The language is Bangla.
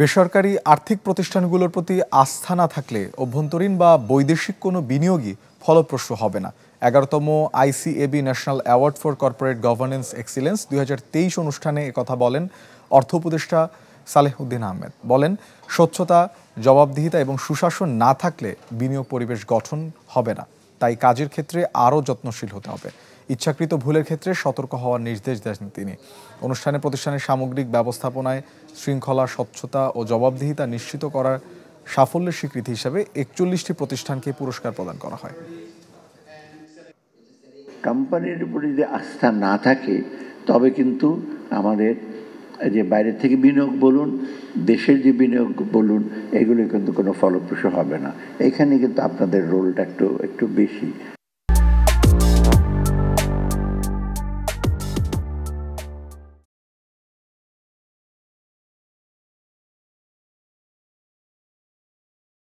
বেসরকারি আর্থিক প্রতিষ্ঠানগুলোর প্রতি আস্থা না থাকলে অভ্যন্তরীণ বা বৈদেশিক কোনো বিনিয়োগই ফলপ্রসূ হবে না এগারোতম ICAB national award for corporate governance excellence দুই অনুষ্ঠানে কথা বলেন অর্থ উপদেষ্টা সালেহউদ্দিন আহমেদ বলেন স্বচ্ছতা জবাবদিহিতা এবং সুশাসন না থাকলে বিনিয়োগ পরিবেশ গঠন হবে না তাই কাজের ক্ষেত্রে আরও যত্নশীল হতে হবে ইচ্ছাকৃত ভুলের ক্ষেত্রে সতর্ক হওয়ার নির্দেশ দেন তিনি অনুষ্ঠানে প্রতিষ্ঠানের সামগ্রিক ব্যবস্থাপনায় শৃঙ্খলা স্বচ্ছতা ও জবাবদিহিতা নিশ্চিত করার সাফল্যের স্বীকৃতি হিসাবে একচল্লিশটি প্রতিষ্ঠানকে পুরস্কার প্রদান করা হয় কোম্পানির উপরে যদি আস্থা না থাকে তবে কিন্তু আমাদের যে বাইরে থেকে বিনিয়োগ বলুন দেশের যে বিনিয়োগ বলুন এগুলো কিন্তু কোনো ফলপ্রসূ হবে না এখানে কিন্তু আপনাদের রোলটা একটু একটু বেশি